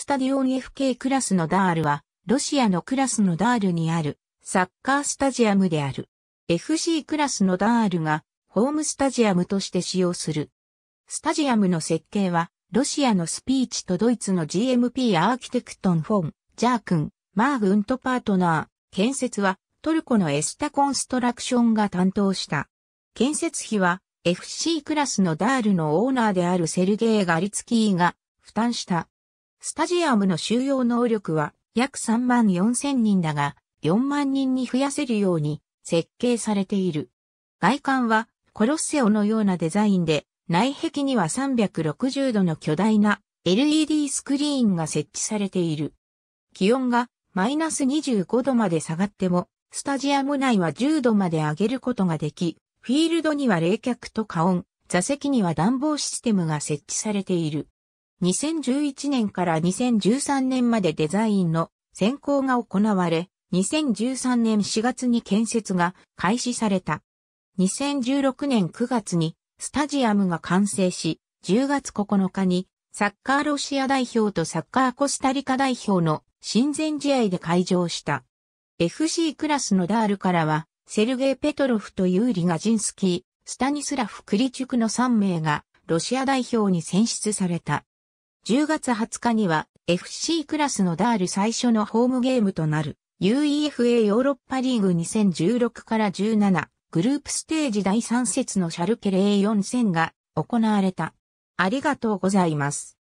スタディオン FK クラスのダールは、ロシアのクラスのダールにあるサッカースタジアムである。FC クラスのダールがホームスタジアムとして使用する。スタジアムの設計は、ロシアのスピーチとドイツの GMP アーキテクトン・フォン、ジャー君、マーグントパートナー、建設はトルコのエスタコンストラクションが担当した。建設費は FC クラスのダールのオーナーであるセルゲイ・ガリツキーが負担した。スタジアムの収容能力は約3万4千人だが、4万人に増やせるように設計されている。外観はコロッセオのようなデザインで、内壁には360度の巨大な LED スクリーンが設置されている。気温がマイナス25度まで下がっても、スタジアム内は10度まで上げることができ、フィールドには冷却と加温、座席には暖房システムが設置されている。2011年から2013年までデザインの選考が行われ、2013年4月に建設が開始された。2016年9月にスタジアムが完成し、10月9日にサッカーロシア代表とサッカーコスタリカ代表の親善試合で会場した。FC クラスのダールからは、セルゲイ・ペトロフとユーリ・ガジンスキー、スタニスラフ・クリチュクの3名がロシア代表に選出された。10月20日には FC クラスのダール最初のホームゲームとなる UEFA ヨーロッパリーグ2016から17グループステージ第3節のシャルケレー4戦が行われた。ありがとうございます。